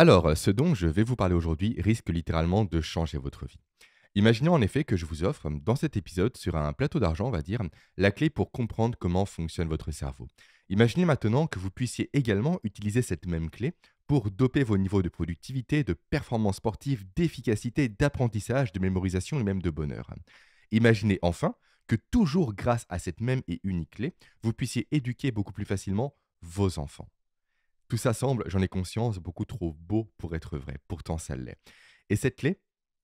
Alors, euh, ce dont je vais vous parler aujourd'hui risque littéralement de changer votre vie. Imaginez en effet que je vous offre, dans cet épisode, sur un plateau d'argent, on va dire, la clé pour comprendre comment fonctionne votre cerveau. Imaginez maintenant que vous puissiez également utiliser cette même clé pour doper vos niveaux de productivité, de performance sportive, d'efficacité, d'apprentissage, de mémorisation et même de bonheur. Imaginez enfin que toujours grâce à cette même et unique clé, vous puissiez éduquer beaucoup plus facilement vos enfants. Tout ça semble, j'en ai conscience, beaucoup trop beau pour être vrai, pourtant ça l'est. Et cette clé,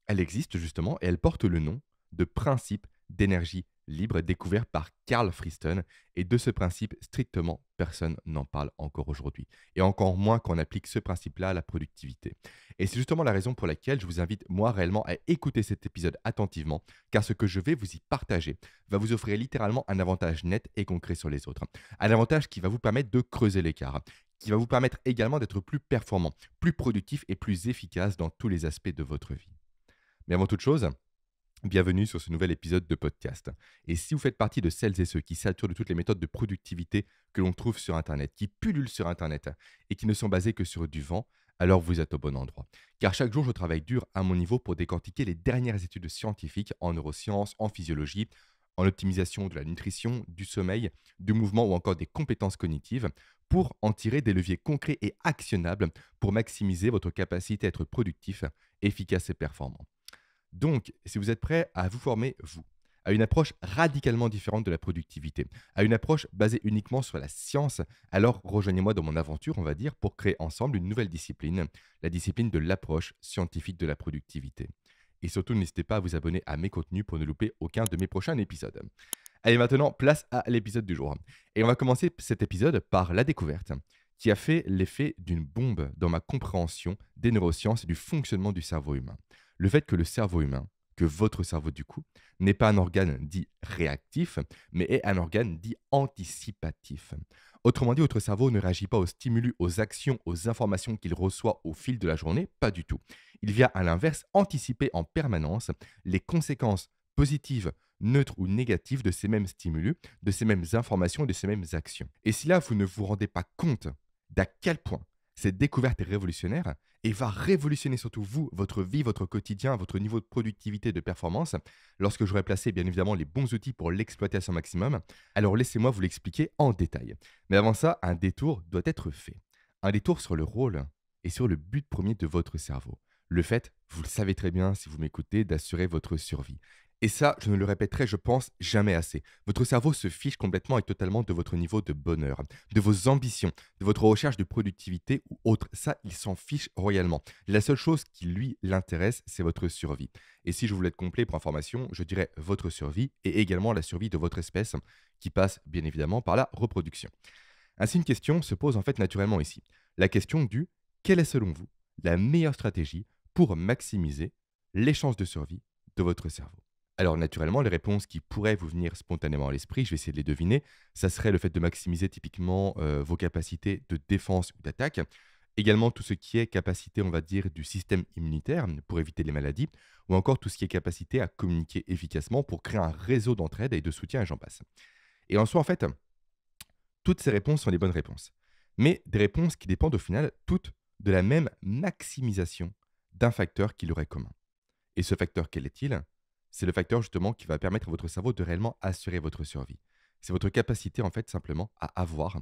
elle existe justement et elle porte le nom de principe d'énergie libre découvert par Carl Friston, et de ce principe, strictement personne n'en parle encore aujourd'hui, et encore moins qu'on applique ce principe-là à la productivité. Et c'est justement la raison pour laquelle je vous invite moi réellement à écouter cet épisode attentivement, car ce que je vais vous y partager va vous offrir littéralement un avantage net et concret sur les autres, un avantage qui va vous permettre de creuser l'écart, qui va vous permettre également d'être plus performant, plus productif et plus efficace dans tous les aspects de votre vie. Mais avant toute chose, Bienvenue sur ce nouvel épisode de podcast. Et si vous faites partie de celles et ceux qui saturent de toutes les méthodes de productivité que l'on trouve sur Internet, qui pullulent sur Internet et qui ne sont basées que sur du vent, alors vous êtes au bon endroit. Car chaque jour, je travaille dur à mon niveau pour décortiquer les dernières études scientifiques en neurosciences, en physiologie, en optimisation de la nutrition, du sommeil, du mouvement ou encore des compétences cognitives pour en tirer des leviers concrets et actionnables pour maximiser votre capacité à être productif, efficace et performant. Donc, si vous êtes prêt à vous former, vous, à une approche radicalement différente de la productivité, à une approche basée uniquement sur la science, alors rejoignez-moi dans mon aventure, on va dire, pour créer ensemble une nouvelle discipline, la discipline de l'approche scientifique de la productivité. Et surtout, n'hésitez pas à vous abonner à mes contenus pour ne louper aucun de mes prochains épisodes. Allez, maintenant, place à l'épisode du jour. Et on va commencer cet épisode par la découverte qui a fait l'effet d'une bombe dans ma compréhension des neurosciences et du fonctionnement du cerveau humain. Le fait que le cerveau humain, que votre cerveau du coup, n'est pas un organe dit réactif, mais est un organe dit anticipatif. Autrement dit, votre cerveau ne réagit pas aux stimulus, aux actions, aux informations qu'il reçoit au fil de la journée, pas du tout. Il vient à l'inverse anticiper en permanence les conséquences positives, neutres ou négatives de ces mêmes stimuli, de ces mêmes informations, et de ces mêmes actions. Et si là, vous ne vous rendez pas compte d'à quel point cette découverte est révolutionnaire et va révolutionner surtout vous, votre vie, votre quotidien, votre niveau de productivité, de performance, lorsque j'aurai placé bien évidemment les bons outils pour l'exploiter à son maximum. Alors laissez-moi vous l'expliquer en détail. Mais avant ça, un détour doit être fait. Un détour sur le rôle et sur le but premier de votre cerveau. Le fait, vous le savez très bien si vous m'écoutez, d'assurer votre survie. Et ça, je ne le répéterai, je pense, jamais assez. Votre cerveau se fiche complètement et totalement de votre niveau de bonheur, de vos ambitions, de votre recherche de productivité ou autre. Ça, il s'en fiche royalement. La seule chose qui, lui, l'intéresse, c'est votre survie. Et si je voulais être complet pour information, je dirais votre survie et également la survie de votre espèce, qui passe bien évidemment par la reproduction. Ainsi, une question se pose en fait naturellement ici. La question du quelle est selon vous la meilleure stratégie pour maximiser les chances de survie de votre cerveau alors naturellement, les réponses qui pourraient vous venir spontanément à l'esprit, je vais essayer de les deviner, ça serait le fait de maximiser typiquement euh, vos capacités de défense ou d'attaque, également tout ce qui est capacité, on va dire, du système immunitaire pour éviter les maladies, ou encore tout ce qui est capacité à communiquer efficacement pour créer un réseau d'entraide et de soutien, et j'en passe. Et en soi, en fait, toutes ces réponses sont des bonnes réponses, mais des réponses qui dépendent au final toutes de la même maximisation d'un facteur qui leur est commun. Et ce facteur, quel est-il c'est le facteur justement qui va permettre à votre cerveau de réellement assurer votre survie. C'est votre capacité en fait simplement à avoir,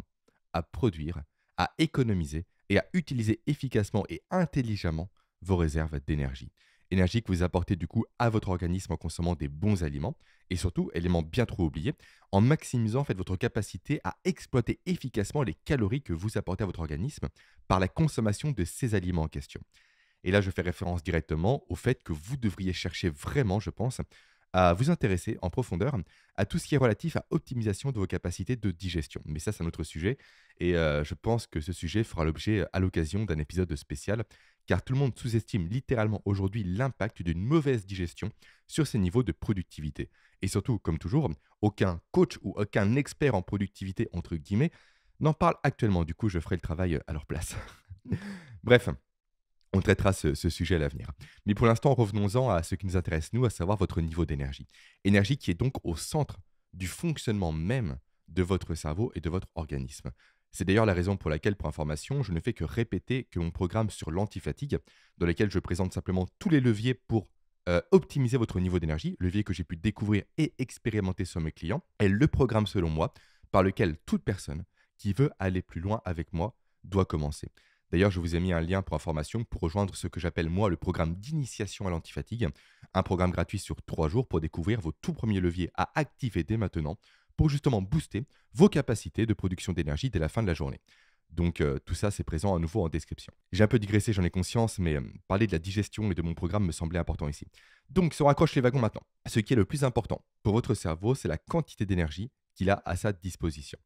à produire, à économiser et à utiliser efficacement et intelligemment vos réserves d'énergie. Énergie que vous apportez du coup à votre organisme en consommant des bons aliments et surtout, élément bien trop oublié, en maximisant en fait votre capacité à exploiter efficacement les calories que vous apportez à votre organisme par la consommation de ces aliments en question. Et là, je fais référence directement au fait que vous devriez chercher vraiment, je pense, à vous intéresser en profondeur à tout ce qui est relatif à optimisation de vos capacités de digestion. Mais ça, c'est un autre sujet. Et euh, je pense que ce sujet fera l'objet euh, à l'occasion d'un épisode spécial, car tout le monde sous-estime littéralement aujourd'hui l'impact d'une mauvaise digestion sur ses niveaux de productivité. Et surtout, comme toujours, aucun coach ou aucun expert en productivité, entre guillemets, n'en parle actuellement. Du coup, je ferai le travail euh, à leur place. Bref on traitera ce, sujet à l'avenir. Mais pour l'instant, revenons-en à ce qui nous intéresse, nous, à savoir votre niveau d'énergie. Énergie qui est donc au centre du fonctionnement même de votre cerveau et de votre organisme. C'est d'ailleurs la raison pour laquelle, pour information, je ne fais que répéter que mon programme sur l'antifatigue, dans lequel je présente simplement tous les leviers pour euh, optimiser votre niveau d'énergie, levier que j'ai pu découvrir et expérimenter sur mes clients, est le programme selon moi par lequel toute personne qui veut aller plus loin avec moi doit commencer. D'ailleurs, je vous ai mis un lien pour information pour rejoindre ce que j'appelle moi le programme d'initiation à l'antifatigue, un programme gratuit sur trois jours pour découvrir vos tout premiers leviers à activer dès maintenant pour justement booster vos capacités de production d'énergie dès la fin de la journée. Donc euh, tout ça, c'est présent à nouveau en description. J'ai un peu digressé, j'en ai conscience, mais euh, parler de la digestion et de mon programme me semblait important ici. Donc se on raccroche les wagons maintenant, ce qui est le plus important pour votre cerveau, c'est la quantité d'énergie qu'il a à sa disposition.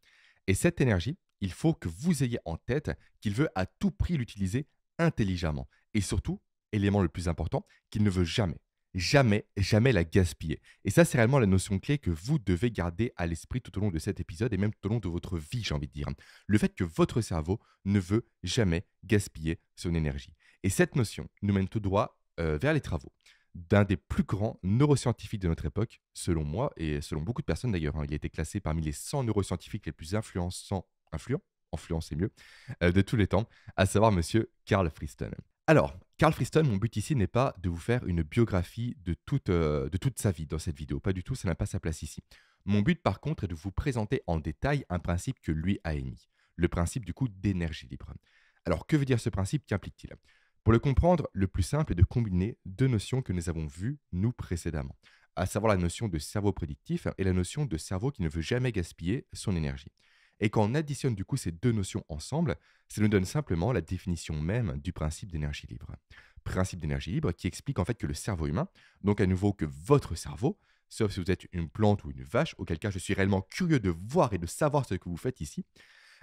Et cette énergie, il faut que vous ayez en tête qu'il veut à tout prix l'utiliser intelligemment. Et surtout, élément le plus important, qu'il ne veut jamais, jamais, jamais la gaspiller. Et ça, c'est réellement la notion clé que vous devez garder à l'esprit tout au long de cet épisode et même tout au long de votre vie, j'ai envie de dire. Le fait que votre cerveau ne veut jamais gaspiller son énergie. Et cette notion nous mène tout droit euh, vers les travaux d'un des plus grands neuroscientifiques de notre époque, selon moi et selon beaucoup de personnes d'ailleurs. Hein. Il a été classé parmi les 100 neuroscientifiques les plus influençants influent, influent c'est mieux, euh, de tous les temps, à savoir monsieur Carl Friston. Alors, Carl Friston, mon but ici n'est pas de vous faire une biographie de toute, euh, de toute sa vie dans cette vidéo, pas du tout, ça n'a pas sa place ici. Mon but par contre est de vous présenter en détail un principe que lui a émis, le principe du coup d'énergie libre. Alors que veut dire ce principe, qu'implique-t-il Pour le comprendre, le plus simple est de combiner deux notions que nous avons vues, nous, précédemment, à savoir la notion de cerveau prédictif et la notion de cerveau qui ne veut jamais gaspiller son énergie. Et quand on additionne du coup ces deux notions ensemble, ça nous donne simplement la définition même du principe d'énergie libre. Principe d'énergie libre qui explique en fait que le cerveau humain, donc à nouveau que votre cerveau, sauf si vous êtes une plante ou une vache, auquel cas je suis réellement curieux de voir et de savoir ce que vous faites ici,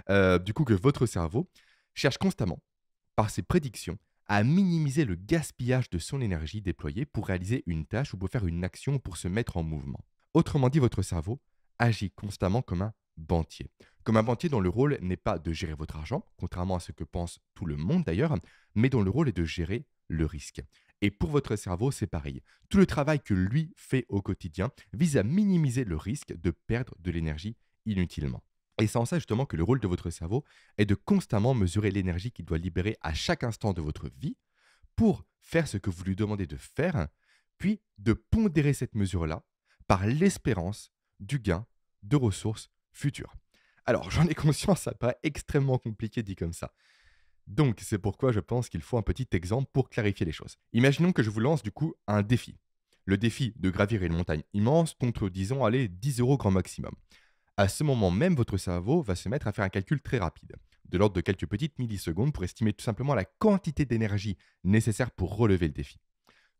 euh, du coup que votre cerveau cherche constamment, par ses prédictions, à minimiser le gaspillage de son énergie déployée pour réaliser une tâche ou pour faire une action pour se mettre en mouvement. Autrement dit, votre cerveau agit constamment comme un banquier. Comme un banquier dont le rôle n'est pas de gérer votre argent, contrairement à ce que pense tout le monde d'ailleurs, mais dont le rôle est de gérer le risque. Et pour votre cerveau, c'est pareil. Tout le travail que lui fait au quotidien vise à minimiser le risque de perdre de l'énergie inutilement. Et c'est en ça justement que le rôle de votre cerveau est de constamment mesurer l'énergie qu'il doit libérer à chaque instant de votre vie pour faire ce que vous lui demandez de faire, puis de pondérer cette mesure-là par l'espérance du gain de ressources futur. Alors, j'en ai conscience, ça paraît extrêmement compliqué dit comme ça. Donc, c'est pourquoi je pense qu'il faut un petit exemple pour clarifier les choses. Imaginons que je vous lance du coup un défi. Le défi de gravir une montagne immense contre, disons, allez, 10 euros grand maximum. À ce moment même, votre cerveau va se mettre à faire un calcul très rapide, de l'ordre de quelques petites millisecondes pour estimer tout simplement la quantité d'énergie nécessaire pour relever le défi.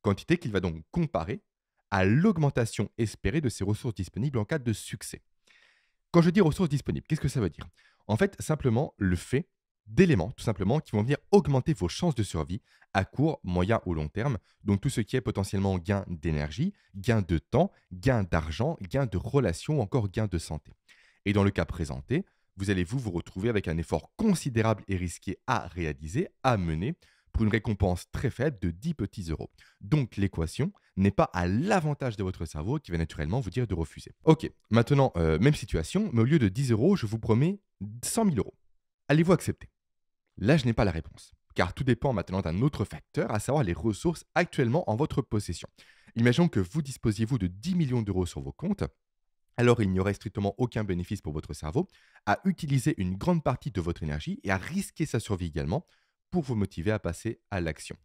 Quantité qu'il va donc comparer à l'augmentation espérée de ses ressources disponibles en cas de succès. Quand je dis ressources disponibles, qu'est-ce que ça veut dire En fait, simplement le fait d'éléments, tout simplement, qui vont venir augmenter vos chances de survie à court, moyen ou long terme. Donc tout ce qui est potentiellement gain d'énergie, gain de temps, gain d'argent, gain de relations ou encore gain de santé. Et dans le cas présenté, vous allez vous vous retrouver avec un effort considérable et risqué à réaliser, à mener, pour une récompense très faible de 10 petits euros. Donc l'équation n'est pas à l'avantage de votre cerveau qui va naturellement vous dire de refuser. Ok, maintenant, euh, même situation, mais au lieu de 10 euros, je vous promets 100 000 euros. Allez-vous accepter Là, je n'ai pas la réponse, car tout dépend maintenant d'un autre facteur, à savoir les ressources actuellement en votre possession. Imaginons que vous disposiez vous de 10 millions d'euros sur vos comptes, alors il n'y aurait strictement aucun bénéfice pour votre cerveau à utiliser une grande partie de votre énergie et à risquer sa survie également pour vous motiver à passer à l'action.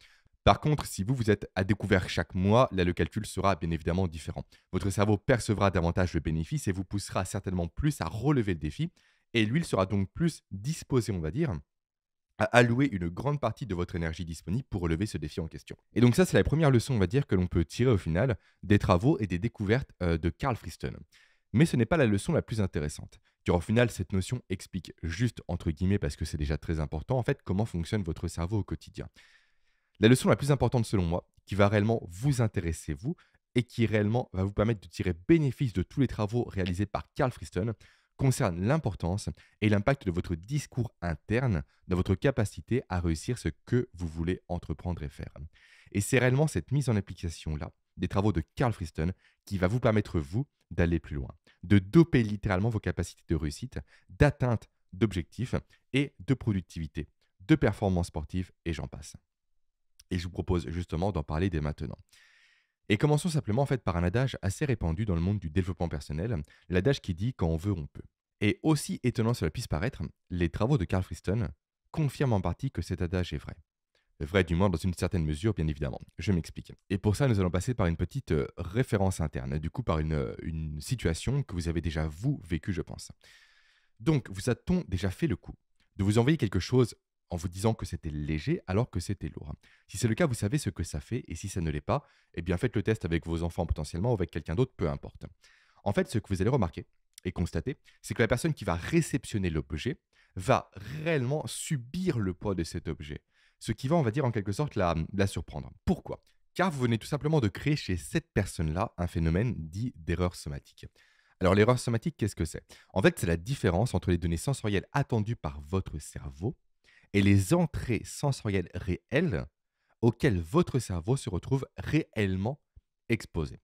Par contre, si vous vous êtes à découvert chaque mois, là le calcul sera bien évidemment différent. Votre cerveau percevra davantage le bénéfice et vous poussera certainement plus à relever le défi. Et l'huile sera donc plus disposée, on va dire, à allouer une grande partie de votre énergie disponible pour relever ce défi en question. Et donc ça, c'est la première leçon, on va dire, que l'on peut tirer au final des travaux et des découvertes euh, de Carl Friston. Mais ce n'est pas la leçon la plus intéressante, car au final, cette notion explique juste, entre guillemets, parce que c'est déjà très important, en fait, comment fonctionne votre cerveau au quotidien. La leçon la plus importante selon moi, qui va réellement vous intéresser, vous, et qui réellement va vous permettre de tirer bénéfice de tous les travaux réalisés par Carl Friston, concerne l'importance et l'impact de votre discours interne dans votre capacité à réussir ce que vous voulez entreprendre et faire. Et c'est réellement cette mise en application-là des travaux de Carl Friston qui va vous permettre, vous, d'aller plus loin, de doper littéralement vos capacités de réussite, d'atteinte d'objectifs et de productivité, de performance sportive et j'en passe. Et je vous propose justement d'en parler dès maintenant. Et commençons simplement en fait par un adage assez répandu dans le monde du développement personnel, l'adage qui dit quand on veut on peut. Et aussi étonnant cela puisse paraître, les travaux de Carl Friston confirment en partie que cet adage est vrai vrai du moins dans une certaine mesure, bien évidemment. Je m'explique. Et pour ça, nous allons passer par une petite euh, référence interne, du coup par euh, une, situation que vous avez déjà vous vécue, je pense. Donc, vous a-t-on déjà fait le coup de vous envoyer quelque chose en vous disant que c'était léger alors que c'était lourd. Si c'est le cas, vous savez ce que ça fait, et si ça ne l'est pas, eh bien faites le test avec vos enfants potentiellement ou avec quelqu'un d'autre, peu importe. En fait, ce que vous allez remarquer et constater, c'est que la personne qui va réceptionner l'objet va réellement subir le poids de cet objet ce qui va, on va dire, en quelque sorte la, surprendre. Pourquoi Car vous venez tout simplement de créer chez cette personne-là un phénomène dit d'erreur somatique. Alors l'erreur somatique, qu'est-ce que c'est En fait, c'est la différence entre les données sensorielles attendues par votre cerveau et les entrées sensorielles réelles auxquelles votre cerveau se retrouve réellement exposé.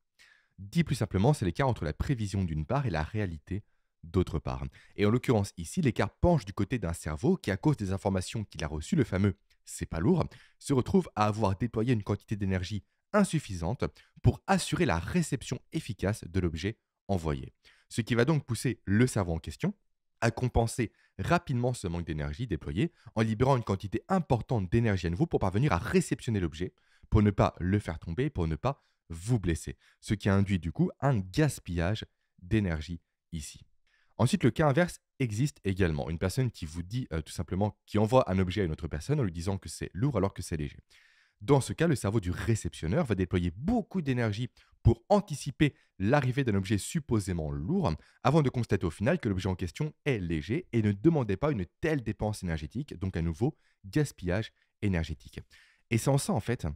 Dit plus simplement, c'est l'écart entre la prévision d'une part et la réalité d'autre part. Et en l'occurrence ici, l'écart penche du côté d'un cerveau qui, à cause des informations qu'il a reçues, le fameux c'est pas lourd, se retrouve à avoir déployé une quantité d'énergie insuffisante pour assurer la réception efficace de l'objet envoyé. Ce qui va donc pousser le cerveau en question à compenser rapidement ce manque d'énergie déployée en libérant une quantité importante d'énergie à nouveau pour parvenir à réceptionner l'objet, pour ne pas le faire tomber, pour ne pas vous blesser. Ce qui induit du coup un gaspillage d'énergie ici. Ensuite, le cas inverse existe également. Une personne qui vous dit euh, tout simplement, qui envoie un objet à une autre personne en lui disant que c'est lourd alors que c'est léger. Dans ce cas, le cerveau du réceptionneur va déployer beaucoup d'énergie pour anticiper l'arrivée d'un objet supposément lourd, avant de constater au final que l'objet en question est léger et ne demandait pas une telle dépense énergétique, donc à nouveau gaspillage énergétique. Et c'est en ça, en fait,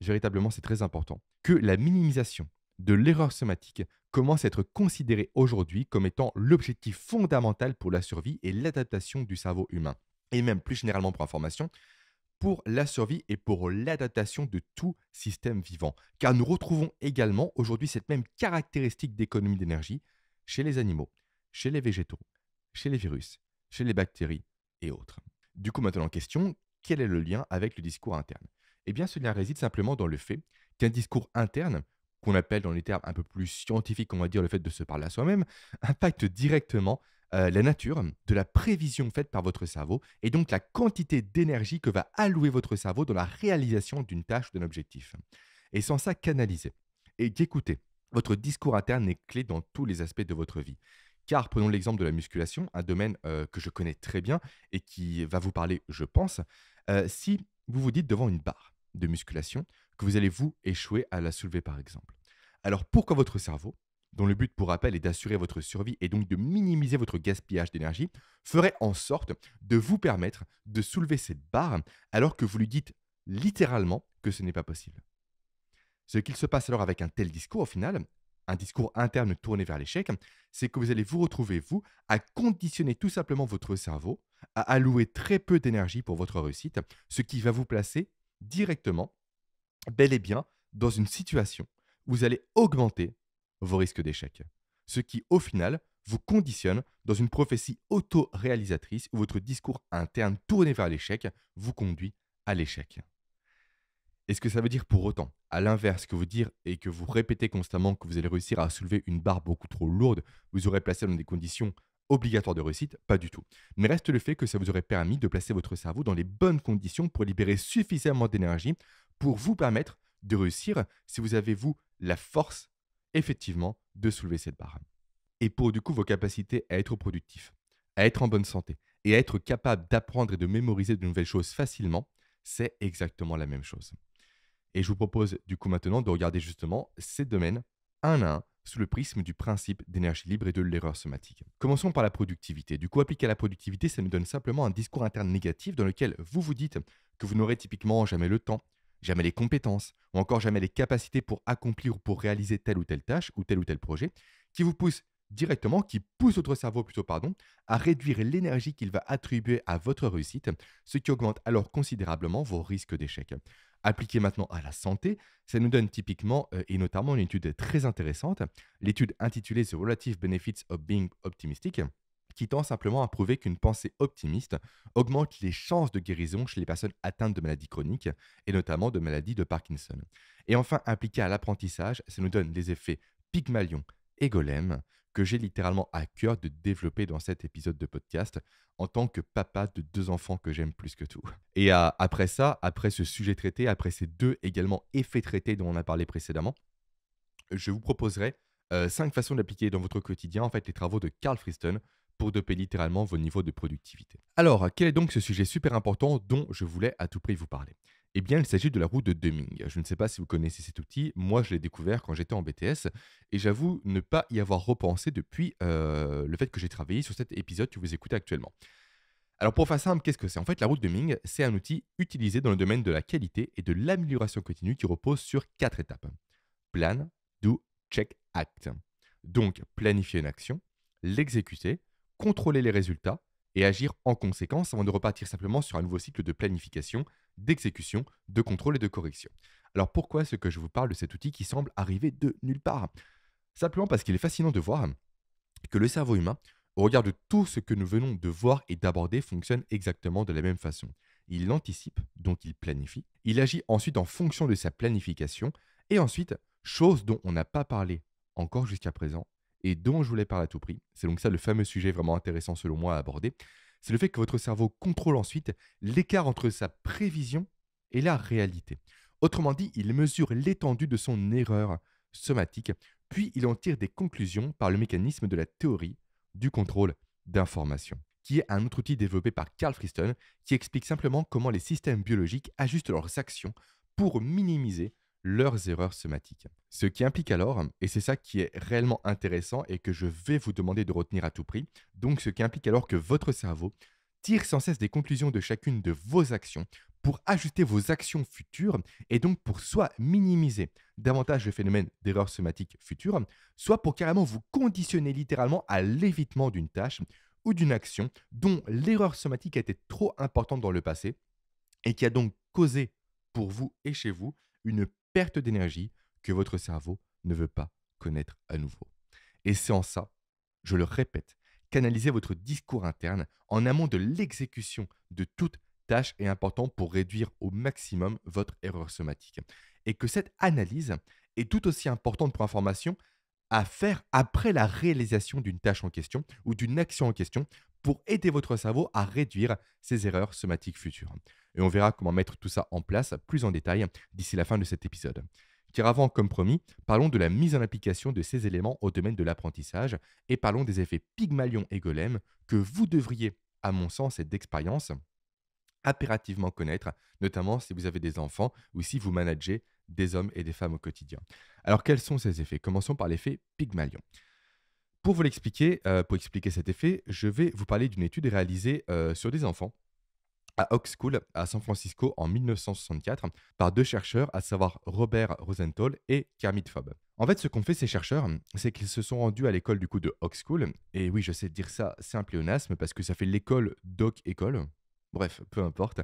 véritablement, c'est très important, que la minimisation de l'erreur somatique commence à être considéré aujourd'hui comme étant l'objectif fondamental pour la survie et l'adaptation du cerveau humain. Et même plus généralement pour information, pour la survie et pour l'adaptation de tout système vivant. Car nous retrouvons également aujourd'hui cette même caractéristique d'économie d'énergie chez les animaux, chez les végétaux, chez les virus, chez les bactéries et autres. Du coup, maintenant en question, quel est le lien avec le discours interne Eh bien, ce lien réside simplement dans le fait qu'un discours interne qu'on appelle dans les termes un peu plus scientifiques, on va dire le fait de se parler à soi-même, impacte directement euh, la nature de la prévision faite par votre cerveau et donc la quantité d'énergie que va allouer votre cerveau dans la réalisation d'une tâche ou d'un objectif. Et sans ça, canaliser et d'écouter. Votre discours interne est clé dans tous les aspects de votre vie. Car prenons l'exemple de la musculation, un domaine euh, que je connais très bien et qui va vous parler, je pense, euh, si vous vous dites devant une barre de musculation que vous allez vous échouer à la soulever par exemple. Alors pourquoi votre cerveau, dont le but pour rappel est d'assurer votre survie et donc de minimiser votre gaspillage d'énergie, ferait en sorte de vous permettre de soulever cette barre alors que vous lui dites littéralement que ce n'est pas possible Ce qu'il se passe alors avec un tel discours au final, un discours interne tourné vers l'échec, c'est que vous allez vous retrouver, vous, à conditionner tout simplement votre cerveau à allouer très peu d'énergie pour votre réussite, ce qui va vous placer directement, bel et bien, dans une situation vous allez augmenter vos risques d'échec. Ce qui, au final, vous conditionne dans une prophétie auto-réalisatrice où votre discours interne tourné vers l'échec vous conduit à l'échec. Est-ce que ça veut dire pour autant, à l'inverse, que vous dire et que vous répétez constamment que vous allez réussir à soulever une barre beaucoup trop lourde, vous aurez placé dans des conditions obligatoires de réussite, pas du tout. Mais reste le fait que ça vous aurait permis de placer votre cerveau dans les bonnes conditions pour libérer suffisamment d'énergie pour vous permettre de réussir si vous avez vous la force, effectivement, de soulever cette barre. Et pour du coup vos capacités à être productif, à être en bonne santé et à être capable d'apprendre et de mémoriser de nouvelles choses facilement, c'est exactement la même chose. Et je vous propose du coup maintenant de regarder justement ces domaines un à un sous le prisme du principe d'énergie libre et de l'erreur somatique. Commençons par la productivité. Du coup, appliquer à la productivité, ça nous donne simplement un discours interne négatif dans lequel vous vous dites que vous n'aurez typiquement jamais le temps, jamais les compétences, ou encore jamais les capacités pour accomplir ou pour réaliser telle ou telle tâche ou tel ou tel projet, qui vous pousse directement, qui pousse votre cerveau plutôt, pardon, à réduire l'énergie qu'il va attribuer à votre réussite, ce qui augmente alors considérablement vos risques d'échec. Appliqué maintenant à la santé, ça nous donne typiquement, euh, et notamment une étude très intéressante, l'étude intitulée The Relative Benefits of Being Optimistic, qui tend simplement à prouver qu'une pensée optimiste augmente les chances de guérison chez les personnes atteintes de maladies chroniques et notamment de maladies de Parkinson. Et enfin, appliqué à l'apprentissage, ça nous donne des effets Pygmalion et Golem que j'ai littéralement à cœur de développer dans cet épisode de podcast en tant que papa de deux enfants que j'aime plus que tout. Et après ça, après ce sujet traité, après ces deux également effets traités dont on a parlé précédemment, je vous proposerai euh, cinq façons d'appliquer dans votre quotidien en fait les travaux de Carl Friston pour doper littéralement vos niveaux de productivité. Alors, quel est donc ce sujet super important dont je voulais à tout prix vous parler eh bien, il s'agit de la route de Deming. Je ne sais pas si vous connaissez cet outil. Moi, je l'ai découvert quand j'étais en BTS et j'avoue ne pas y avoir repensé depuis euh, le fait que j'ai travaillé sur cet épisode que vous écoutez actuellement. Alors, pour faire simple, qu'est-ce que c'est En fait, la route de Deming, c'est un outil utilisé dans le domaine de la qualité et de l'amélioration continue qui repose sur quatre étapes plan, do, check, act. Donc, planifier une action, l'exécuter, contrôler les résultats et agir en conséquence avant de repartir simplement sur un nouveau cycle de planification, d'exécution, de contrôle et de correction. Alors pourquoi est-ce que je vous parle de cet outil qui semble arriver de nulle part Simplement parce qu'il est fascinant de voir que le cerveau humain, au regard de tout ce que nous venons de voir et d'aborder, fonctionne exactement de la même façon. Il anticipe, donc il planifie, il agit ensuite en fonction de sa planification, et ensuite, chose dont on n'a pas parlé encore jusqu'à présent, et dont je voulais parler à tout prix, c'est donc ça le fameux sujet vraiment intéressant selon moi à aborder, c'est le fait que votre cerveau contrôle ensuite l'écart entre sa prévision et la réalité. Autrement dit, il mesure l'étendue de son erreur somatique, puis il en tire des conclusions par le mécanisme de la théorie du contrôle d'information, qui est un autre outil développé par Carl Friston, qui explique simplement comment les systèmes biologiques ajustent leurs actions pour minimiser leurs erreurs somatiques. Ce qui implique alors, et c'est ça qui est réellement intéressant et que je vais vous demander de retenir à tout prix, donc ce qui implique alors que votre cerveau tire sans cesse des conclusions de chacune de vos actions pour ajuster vos actions futures et donc pour soit minimiser davantage le phénomène d'erreurs somatiques futures, soit pour carrément vous conditionner littéralement à l'évitement d'une tâche ou d'une action dont l'erreur somatique a été trop importante dans le passé et qui a donc causé pour vous et chez vous une perte d'énergie que votre cerveau ne veut pas connaître à nouveau. Et c'est en ça, je le répète, canaliser votre discours interne en amont de l'exécution de toute tâche est important pour réduire au maximum votre erreur somatique. Et que cette analyse est tout aussi importante pour information à faire après la réalisation d'une tâche en question ou d'une action en question pour aider votre cerveau à réduire ses erreurs somatiques futures. Et on verra comment mettre tout ça en place plus en détail d'ici la fin de cet épisode. Car avant, comme promis, parlons de la mise en application de ces éléments au domaine de l'apprentissage et parlons des effets Pygmalion et Golem que vous devriez, à mon sens et d'expérience, impérativement connaître, notamment si vous avez des enfants ou si vous managez des hommes et des femmes au quotidien. Alors quels sont ces effets Commençons par l'effet Pygmalion. Pour vous l'expliquer, euh, pour expliquer cet effet, je vais vous parler d'une étude réalisée euh, sur des enfants à Oak School à San Francisco en 1964 par deux chercheurs, à savoir Robert Rosenthal et Kermit Fab. En fait, ce qu'ont fait ces chercheurs, c'est qu'ils se sont rendus à l'école du coup de Oak School. Et oui, je sais dire ça, c'est un pléonasme parce que ça fait l'école d'Oak École. Bref, peu importe,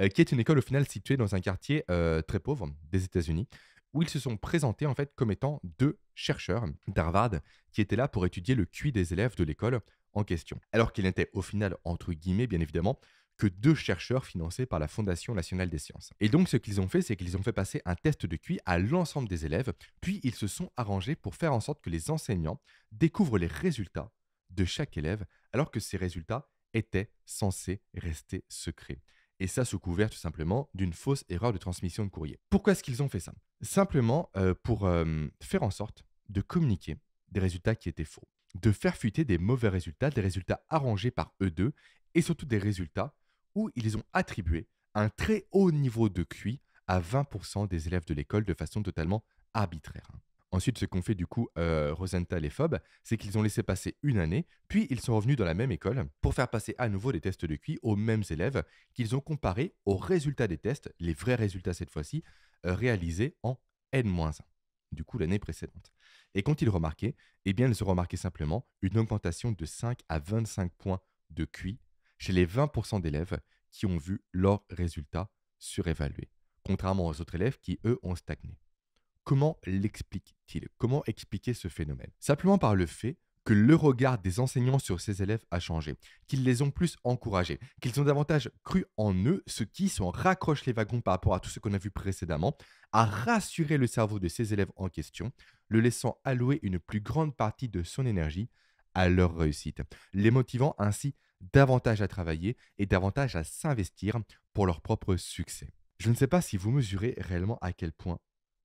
euh, qui est une école au final située dans un quartier très pauvre des États-Unis, où ils se sont présentés en fait comme étant deux chercheurs d'Harvard qui étaient là pour étudier le QI des élèves de l'école en question. Alors qu'ils n'étaient au final, entre guillemets bien évidemment, que deux chercheurs financés par la Fondation nationale des sciences. Et donc ce qu'ils ont fait, c'est qu'ils ont fait passer un test de QI à l'ensemble des élèves, puis ils se sont arrangés pour faire en sorte que les enseignants découvrent les résultats de chaque élève, alors que ces résultats étaient censés rester secrets. Et ça sous couvert tout simplement d'une fausse erreur de transmission de courrier. Pourquoi est-ce qu'ils ont fait ça Simplement pour faire en sorte de communiquer des résultats qui étaient faux, de faire fuiter des mauvais résultats, des résultats arrangés par eux deux, et surtout des résultats où ils ont attribué un très haut niveau de QI à 20% des élèves de l'école de façon totalement arbitraire. Hein. Ensuite, ce qu'ont fait du coup Rosenthal et Fob, c'est qu'ils ont laissé passer une année, puis ils sont revenus dans la même école pour faire passer à nouveau des tests de QI aux mêmes élèves qu'ils ont comparés aux résultats des tests, les vrais résultats cette fois-ci, euh, Réalisés en N-1, du coup l'année précédente. Et qu'ont-ils remarqué Eh bien, ils ont remarqué simplement une augmentation de 5 à 25 points de QI chez les 20% d'élèves qui ont vu leurs résultats surévalués, contrairement aux autres élèves qui, eux, ont stagné. Comment l'explique-t-il Comment expliquer ce phénomène Simplement par le fait le regard des enseignants sur ces élèves a changé, qu'ils les ont plus encouragés, qu'ils ont davantage cru en eux, ce qui, si raccroche les wagons par rapport à tout ce qu'on a vu précédemment, a rassuré le cerveau de ces élèves en question, le laissant allouer une plus grande partie de son énergie à leur réussite, les motivant ainsi davantage à travailler et davantage à s'investir pour leur propre succès. Je ne sais pas si vous mesurez réellement à quel point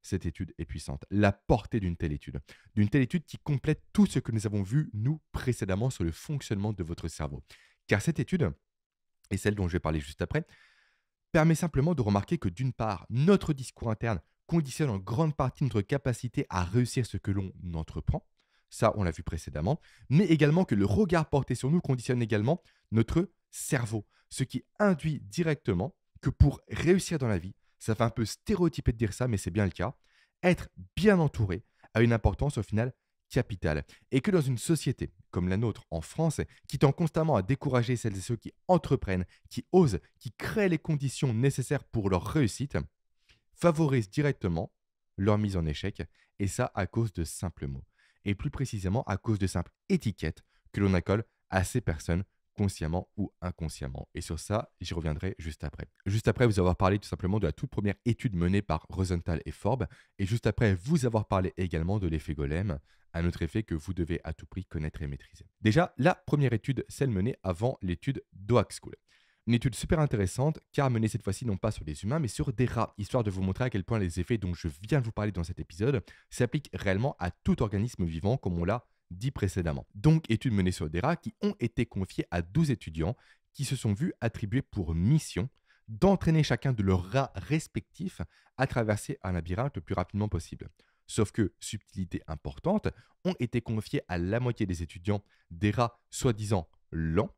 cette étude est puissante. La portée d'une telle étude. D'une telle étude qui complète tout ce que nous avons vu, nous, précédemment sur le fonctionnement de votre cerveau. Car cette étude, et celle dont je vais parler juste après, permet simplement de remarquer que d'une part, notre discours interne conditionne en grande partie notre capacité à réussir ce que l'on entreprend, ça on l'a vu précédemment, mais également que le regard porté sur nous conditionne également notre cerveau, ce qui induit directement que pour réussir dans la vie, ça fait un peu stéréotypé de dire ça, mais c'est bien le cas. Être bien entouré a une importance au final capitale. Et que dans une société comme la nôtre en France, qui tend constamment à décourager celles et ceux qui entreprennent, qui osent, qui créent les conditions nécessaires pour leur réussite, favorise directement leur mise en échec, et ça à cause de simples mots, et plus précisément à cause de simples étiquettes que l'on accole à ces personnes consciemment ou inconsciemment. Et sur ça, j'y reviendrai juste après. Juste après vous avoir parlé tout simplement de la toute première étude menée par Rosenthal et Forbes, et juste après vous avoir parlé également de l'effet Golem, un autre effet que vous devez à tout prix connaître et maîtriser. Déjà, la première étude, celle menée avant l'étude Doak School. Une étude super intéressante, car menée cette fois-ci non pas sur les humains, mais sur des rats, histoire de vous montrer à quel point les effets dont je viens de vous parler dans cet épisode s'appliquent réellement à tout organisme vivant, comme on l'a dit précédemment. Donc, études menées sur des rats qui ont été confiées à 12 étudiants qui se sont vus attribuer pour mission d'entraîner chacun de leurs rats respectifs à traverser un labyrinthe le plus rapidement possible. Sauf que, subtilité importante, ont été confiées à la moitié des étudiants des rats soi-disant lents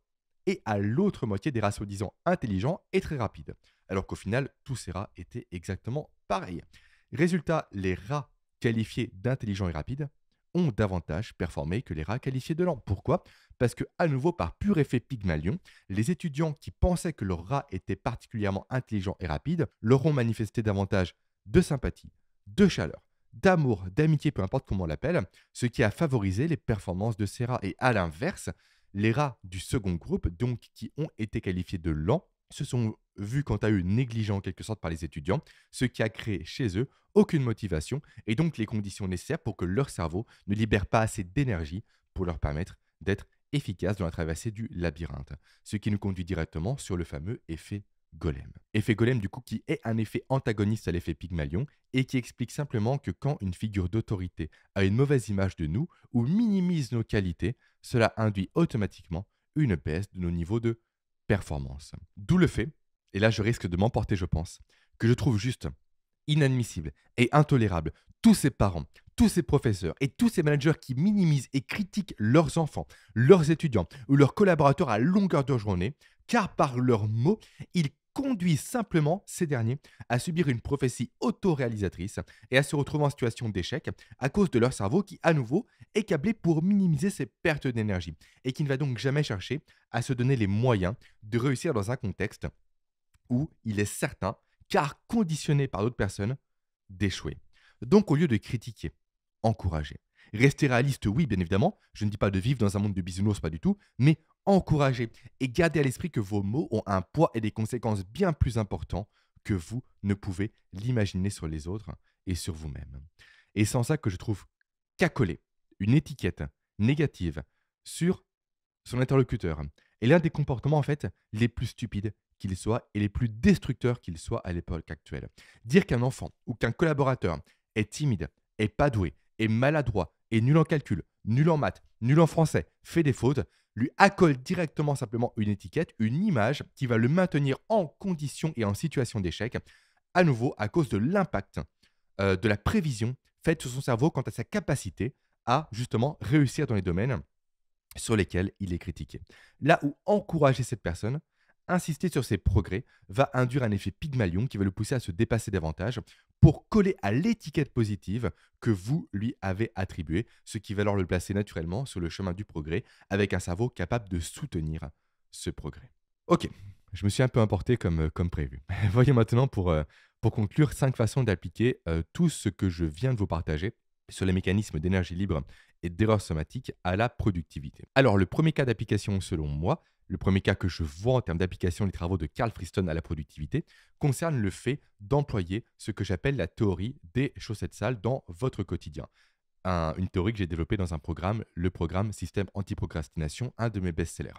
et à l'autre moitié des rats soi-disant intelligents et très rapides. Alors qu'au final, tous ces rats étaient exactement pareils. Résultat, les rats qualifiés d'intelligents et rapides ont davantage performé que les rats qualifiés de lents. Pourquoi Parce que, à nouveau, par pur effet Pygmalion, les étudiants qui pensaient que leur rat était particulièrement intelligent et rapide leur ont manifesté davantage de sympathie, de chaleur, d'amour, d'amitié, peu importe comment on l'appelle, ce qui a favorisé les performances de ces rats. Et à l'inverse, les rats du second groupe, donc qui ont été qualifiés de lents, se sont vus quant à eux négligents en quelque sorte par les étudiants, ce qui a créé chez eux aucune motivation et donc les conditions nécessaires pour que leur cerveau ne libère pas assez d'énergie pour leur permettre d'être efficace dans la traversée du labyrinthe, ce qui nous conduit directement sur le fameux effet golem. Effet golem du coup qui est un effet antagoniste à l'effet Pygmalion et qui explique simplement que quand une figure d'autorité a une mauvaise image de nous ou minimise nos qualités, cela induit automatiquement une baisse de nos niveaux de performance. D'où le fait, et là je risque de m'emporter je pense, que je trouve juste inadmissible et intolérable. Tous ces parents, tous ces professeurs et tous ces managers qui minimisent et critiquent leurs enfants, leurs étudiants ou leurs collaborateurs à longueur de journée, car par leurs mots, ils conduisent simplement ces derniers à subir une prophétie autoréalisatrice et à se retrouver en situation d'échec à cause de leur cerveau qui, à nouveau, est câblé pour minimiser ses pertes d'énergie et qui ne va donc jamais chercher à se donner les moyens de réussir dans un contexte où il est certain car conditionné par d'autres personnes, d'échouer. Donc au lieu de critiquer, encourager. Rester réaliste, oui, bien évidemment, je ne dis pas de vivre dans un monde de bisounours, pas du tout, mais encourager et garder à l'esprit que vos mots ont un poids et des conséquences bien plus importants que vous ne pouvez l'imaginer sur les autres et sur vous-même. Et c'est en ça que je trouve coller une étiquette négative sur son interlocuteur Et l'un des comportements en fait les plus stupides qu'il soit et les plus destructeurs qu'il soit à l'époque actuelle. Dire qu'un enfant ou qu'un collaborateur est timide, est pas doué, est maladroit, est nul en calcul, nul en maths, nul en français, fait des fautes, lui accole directement simplement une étiquette, une image qui va le maintenir en condition et en situation d'échec, à nouveau à cause de l'impact euh, de la prévision faite sur son cerveau quant à sa capacité à justement réussir dans les domaines sur lesquels il est critiqué. Là où encourager cette personne, Insister sur ses progrès va induire un effet Pygmalion qui va le pousser à se dépasser davantage pour coller à l'étiquette positive que vous lui avez attribuée, ce qui va alors le placer naturellement sur le chemin du progrès avec un cerveau capable de soutenir ce progrès. Ok, je me suis un peu importé comme, euh, comme prévu. Voyons maintenant pour, euh, pour conclure cinq façons d'appliquer euh, tout ce que je viens de vous partager sur les mécanismes d'énergie libre et d'erreur somatique à la productivité. Alors le premier cas d'application selon moi, le premier cas que je vois en termes d'application des travaux de Carl Friston à la productivité concerne le fait d'employer ce que j'appelle la théorie des chaussettes sales dans votre quotidien. une théorie que j'ai développée dans un programme, le programme Système Anti-Procrastination, un de mes best-sellers.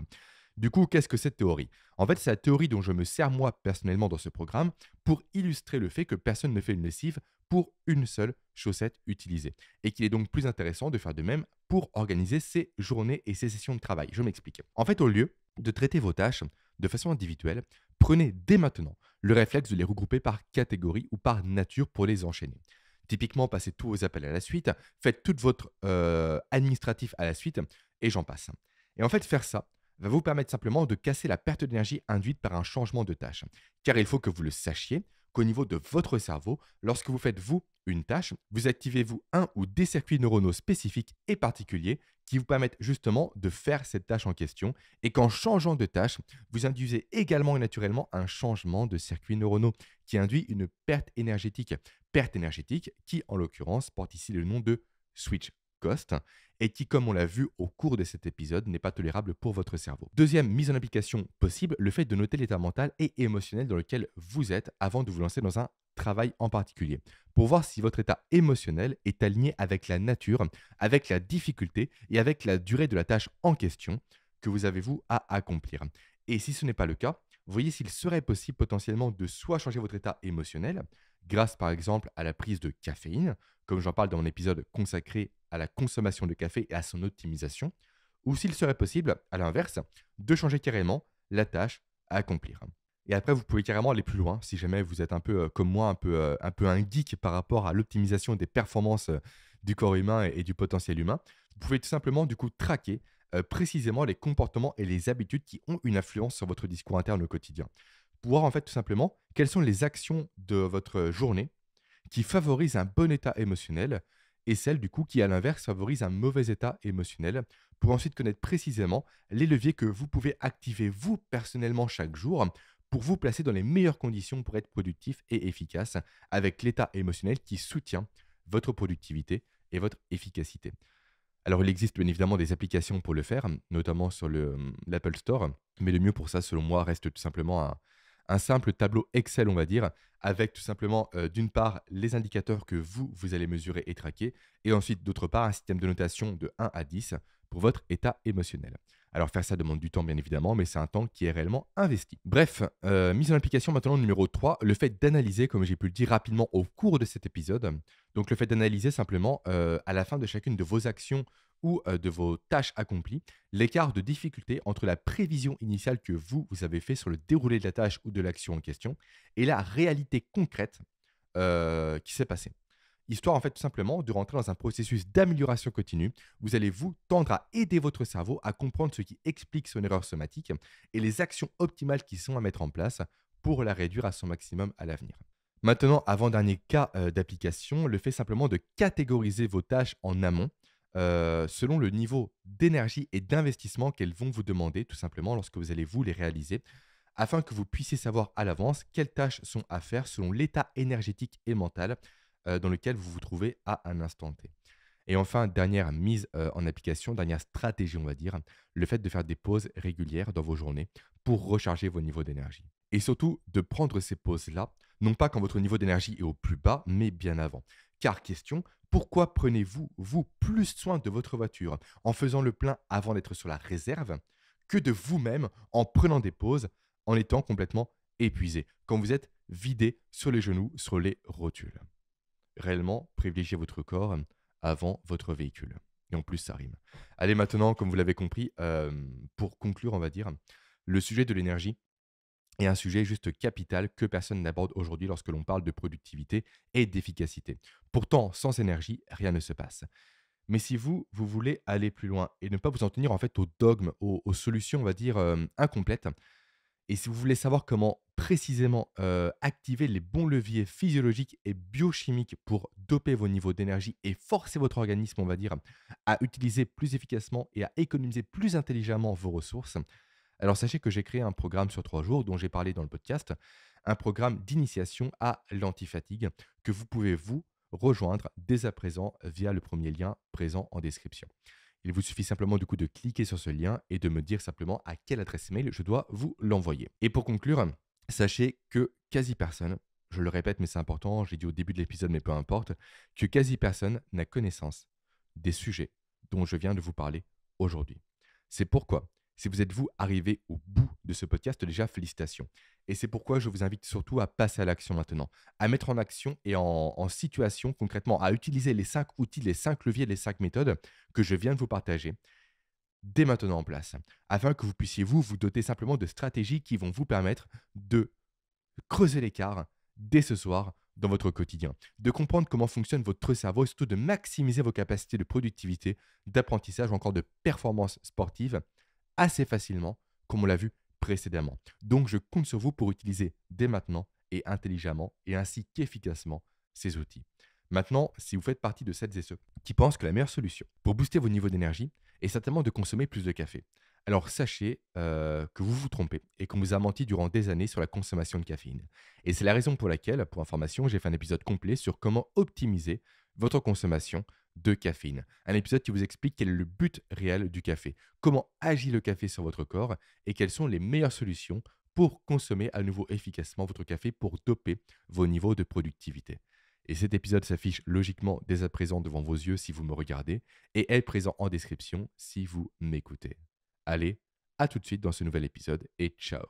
Du coup, qu'est-ce que cette théorie En fait, c'est la théorie dont je me sers moi personnellement dans ce programme pour illustrer le fait que personne ne fait une lessive pour une seule chaussette utilisée et qu'il est donc plus intéressant de faire de même pour organiser ses journées et ses sessions de travail. Je m'explique. En fait, au lieu de traiter vos tâches de façon individuelle, prenez dès maintenant le réflexe de les regrouper par catégorie ou par nature pour les enchaîner. Typiquement, passez tous vos appels à la suite, faites tout votre euh, administratif à la suite, et j'en passe. Et en fait, faire ça va vous permettre simplement de casser la perte d'énergie induite par un changement de tâche. Car il faut que vous le sachiez qu'au niveau de votre cerveau, lorsque vous faites, vous, une tâche, vous activez-vous un ou des circuits neuronaux spécifiques et particuliers qui vous permettent justement de faire cette tâche en question et qu'en changeant de tâche, vous induisez également et naturellement un changement de circuits neuronaux qui induit une perte énergétique. Perte énergétique qui, en l'occurrence, porte ici le nom de switch cost et qui, comme on l'a vu au cours de cet épisode, n'est pas tolérable pour votre cerveau. Deuxième mise en application possible, le fait de noter l'état mental et émotionnel dans lequel vous êtes avant de vous lancer dans un travail en particulier, pour voir si votre état émotionnel est aligné avec la nature, avec la difficulté et avec la durée de la tâche en question que vous avez vous à accomplir. Et si ce n'est pas le cas, voyez s'il serait possible potentiellement de soit changer votre état émotionnel, grâce par exemple à la prise de caféine, comme j'en parle dans mon épisode consacré à la consommation de café et à son optimisation, ou s'il serait possible, à l'inverse, de changer carrément la tâche à accomplir. Et après, vous pouvez carrément aller plus loin si jamais vous êtes un peu euh, comme moi, un peu, euh, un peu geek par rapport à l'optimisation des performances euh, du corps humain et, du potentiel humain. Vous pouvez tout simplement du coup traquer précisément les comportements et les habitudes qui ont une influence sur votre discours interne au quotidien. voir en fait tout simplement quelles sont les actions de votre journée qui favorisent un bon état émotionnel et celles du coup qui à l'inverse favorisent un mauvais état émotionnel pour ensuite connaître précisément les leviers que vous pouvez activer vous personnellement chaque jour pour vous placer dans les meilleures conditions pour être productif et efficace avec l'état émotionnel qui soutient votre productivité et votre efficacité. Alors il existe bien évidemment des applications pour le faire, notamment sur hum, l'Apple Store, mais le mieux pour ça selon moi reste tout simplement un, simple tableau Excel on va dire, avec tout simplement euh, d'une part les indicateurs que vous, vous allez mesurer et traquer, et ensuite d'autre part un système de notation de 1 à 10 pour votre état émotionnel. Alors faire ça demande du temps bien évidemment, mais c'est un temps qui est réellement investi. Bref, euh, mise en application maintenant numéro 3, le fait d'analyser, comme j'ai pu le dire rapidement au cours de cet épisode. Donc le fait d'analyser simplement euh, à la fin de chacune de vos actions ou euh, de vos tâches accomplies, l'écart de difficulté entre la prévision initiale que vous, vous avez fait sur le déroulé de la tâche ou de l'action en question et la réalité concrète qui s'est passée histoire en fait tout simplement de rentrer dans un processus d'amélioration continue. Vous allez vous tendre à aider votre cerveau à comprendre ce qui explique son erreur somatique et les actions optimales qui sont à mettre en place pour la réduire à son maximum à l'avenir. Maintenant, avant-dernier cas euh, d'application, le fait simplement de catégoriser vos tâches en amont euh, selon le niveau d'énergie et d'investissement qu'elles vont vous demander tout simplement lorsque vous allez vous les réaliser afin que vous puissiez savoir à l'avance quelles tâches sont à faire selon l'état énergétique et mental euh, dans lequel vous vous trouvez à un instant T. Et enfin, dernière mise euh, en application, dernière stratégie, on va dire, le fait de faire des pauses régulières dans vos journées pour recharger vos niveaux d'énergie. Et surtout, de prendre ces pauses-là, non pas quand votre niveau d'énergie est au plus bas, mais bien avant. Car question, pourquoi prenez-vous, vous, plus soin de votre voiture en faisant le plein avant d'être sur la réserve que de vous-même en prenant des pauses, en étant complètement épuisé, quand vous êtes vidé sur les genoux, sur les rotules réellement privilégier votre corps avant votre véhicule. Et en plus, ça rime. Allez, maintenant, comme vous l'avez compris, euh, pour conclure, on va dire, le sujet de l'énergie est un sujet juste capital que personne n'aborde aujourd'hui lorsque l'on parle de productivité et d'efficacité. Pourtant, sans énergie, rien ne se passe. Mais si vous, vous voulez aller plus loin et ne pas vous en tenir en fait aux dogmes, aux, solutions, on va dire, euh, incomplètes, et si vous voulez savoir comment précisément euh, activer les bons leviers physiologiques et biochimiques pour doper vos niveaux d'énergie et forcer votre organisme, on va dire, à utiliser plus efficacement et à économiser plus intelligemment vos ressources. Alors sachez que j'ai créé un programme sur trois jours dont j'ai parlé dans le podcast, un programme d'initiation à l'antifatigue que vous pouvez vous rejoindre dès à présent via le premier lien présent en description. Il vous suffit simplement du coup de cliquer sur ce lien et de me dire simplement à quelle adresse mail je dois vous l'envoyer. Et pour conclure, sachez que quasi personne, je le répète mais c'est important, j'ai dit au début de l'épisode mais peu importe, que quasi personne n'a connaissance des sujets dont je viens de vous parler aujourd'hui. C'est pourquoi, si vous êtes vous arrivé au bout de ce podcast, déjà félicitations. Et c'est pourquoi je vous invite surtout à passer à l'action maintenant, à mettre en action et en, en, situation concrètement, à utiliser les cinq outils, les cinq leviers, les cinq méthodes que je viens de vous partager dès maintenant en place, afin que vous puissiez vous, vous doter simplement de stratégies qui vont vous permettre de creuser l'écart dès ce soir dans votre quotidien, de comprendre comment fonctionne votre cerveau et surtout de maximiser vos capacités de productivité, d'apprentissage ou encore de performance sportive assez facilement, comme on l'a vu précédemment. Donc je compte sur vous pour utiliser dès maintenant et intelligemment et ainsi qu'efficacement ces outils. Maintenant, si vous faites partie de celles et ceux qui pensent que la meilleure solution pour booster vos niveaux d'énergie, et certainement de consommer plus de café. Alors sachez euh, que vous vous trompez et qu'on vous a menti durant des années sur la consommation de caféine. Et c'est la raison pour laquelle, pour information, j'ai fait un épisode complet sur comment optimiser votre consommation de caféine. Un épisode qui vous explique quel est le but réel du café, comment agit le café sur votre corps et quelles sont les meilleures solutions pour consommer à nouveau efficacement votre café pour doper vos niveaux de productivité. Et cet épisode s'affiche logiquement dès à présent devant vos yeux si vous me regardez et est présent en description si vous m'écoutez. Allez, à tout de suite dans ce nouvel épisode et ciao